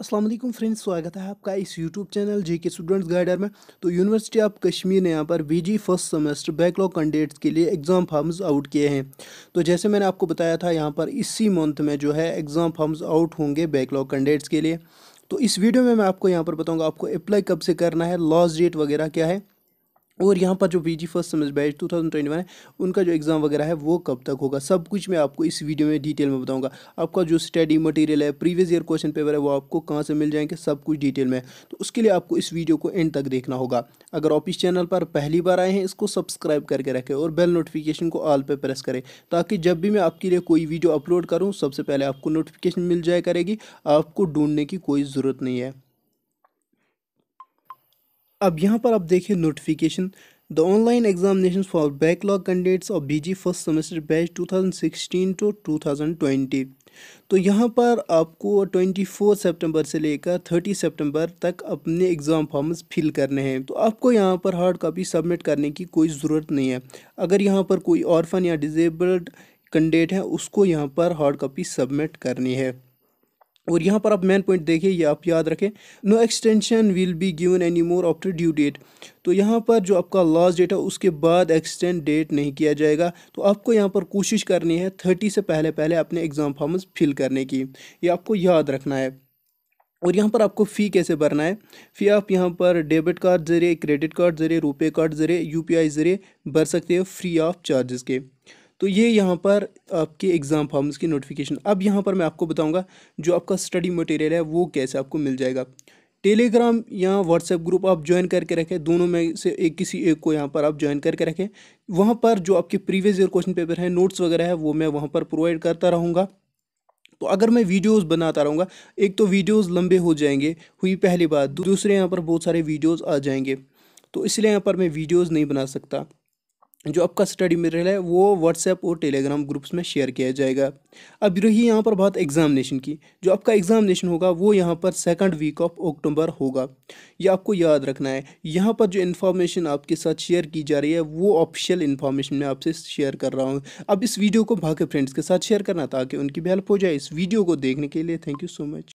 Aslam friends स्वागत है आपका इस यूट्यूब चैनल जे के स्टूडेंट्स गाइडर में तो यूनिवर्सिटी ऑफ कश्मीर ने यहाँ पर V first semester backlog candidates के लिए एग्ज़ाम फॉर्म्स आउट किए हैं तो जैसे मैंने आपको बताया था यहाँ पर इसी मंथ में जो है एग्ज़ाम फॉर्म्स आउट होंगे बैकलॉग कैंडिडेट्स के लिए तो इस वीडियो में मैं आपको यहाँ पर बताऊँगा आपको अप्लाई कब से करना है लॉस डेट वगैरह क्या है और यहाँ पर जो P G first semester batch two thousand twenty one है उनका जो एग्ज़ाम वगैरह है वो कब तक होगा सब कुछ मैं आपको इस वीडियो में डिटेल में बताऊंगा आपका जो स्टडी मटेरियल है प्रीवियस ईयर क्वेश्चन पेपर है वो आपको कहाँ से मिल जाएंगे सब कुछ डिटेल में तो उसके लिए आपको इस वीडियो को एंड तक देखना होगा अगर आप इस चैनल पर पहली बार आए हैं इसको सब्सक्राइब करके रखें और बेल नोटिफिकेशन को ऑल पर प्रेस करें ताकि जब भी मैं आपके लिए कोई वीडियो अपलोड करूँ सबसे पहले आपको नोटिफिकेशन मिल जाए करेगी आपको ढूंढने की कोई ज़रूरत नहीं है अब यहाँ पर आप देखिए notification the online examination for backlog candidates of B G first semester batch 2016 to 2020 तो यहाँ पर आपको 24 सितंबर से लेकर 30 सितंबर तक अपने एग्ज़ाम फॉर्म्स फिल करने हैं तो आपको यहाँ पर हार्ड कॉपी सबमिट करने की कोई ज़रूरत नहीं है अगर यहाँ पर कोई ऑर्फन या डिजेबल्ड कैंडिडेट है उसको यहाँ पर हार्ड कॉपी सबमिट करनी है और यहाँ पर आप मेन पॉइंट देखिए ये आप याद रखें no extension will be given any more after due date तो यहाँ पर जो आपका लास्ट डेट है उसके बाद एक्सटेंड डेट नहीं किया जाएगा तो आपको यहाँ पर कोशिश करनी है थर्टी से पहले पहले अपने एग्ज़ाम फॉर्म्स फिल करने की ये आपको याद रखना है और यहाँ पर आपको फ़ी कैसे भरना है फ़ी आप यहाँ पर डेबिट कार्ड ज़रिए क्रेडिट कार्ड ज़रिए रुपए कार्ड ज़रिए आई ज़रिए भर सकते हो फ्री ऑफ चार्जेस के तो ये यहाँ पर आपके एग्ज़ाम फॉर्म्स की नोटिफिकेशन अब यहाँ पर मैं आपको बताऊँगा जो आपका स्टडी मटेरियल है वो कैसे आपको मिल जाएगा टेलीग्राम या व्हाट्सएप ग्रुप आप ज्वाइन करके रखें दोनों में से एक किसी एक को यहाँ पर आप ज्वाइन करके रखें वहाँ पर जो आपके प्रीवियस ईयर क्वेश्चन पेपर हैं नोट्स वगैरह है वो मैं वहाँ पर प्रोवाइड करता रहूँगा तो अगर मैं वीडियोस बनाता रहूँगा एक तो वीडियोस लंबे हो जाएंगे हुई पहली बात दूसरे यहाँ पर बहुत सारे वीडियोज़ आ जाएंगे तो इसलिए यहाँ पर मैं वीडियोज़ नहीं बना सकता जो आपका स्टडी मटेरियल है वो व्हाट्सएप और टेलीग्राम ग्रुप्स में शेयर किया जाएगा अब रही यहाँ पर बात एग्जामिनेशन की जो आपका एग्जामिनेशन होगा वो यहाँ पर सेकंड वीक ऑफ अक्टूबर होगा ये आपको याद रखना है यहाँ पर जो इन्फॉर्मेशन आपके साथ शेयर की जा रही है वो ऑफिशियल इन्फॉर्मेशन मैं आपसे शेयर कर रहा हूँ अब इस वीडियो को बाकी फ्रेंड्स के साथ शेयर करना ताकि उनकी भी हेल्प हो जाए इस वीडियो को देखने के लिए थैंक यू सो मच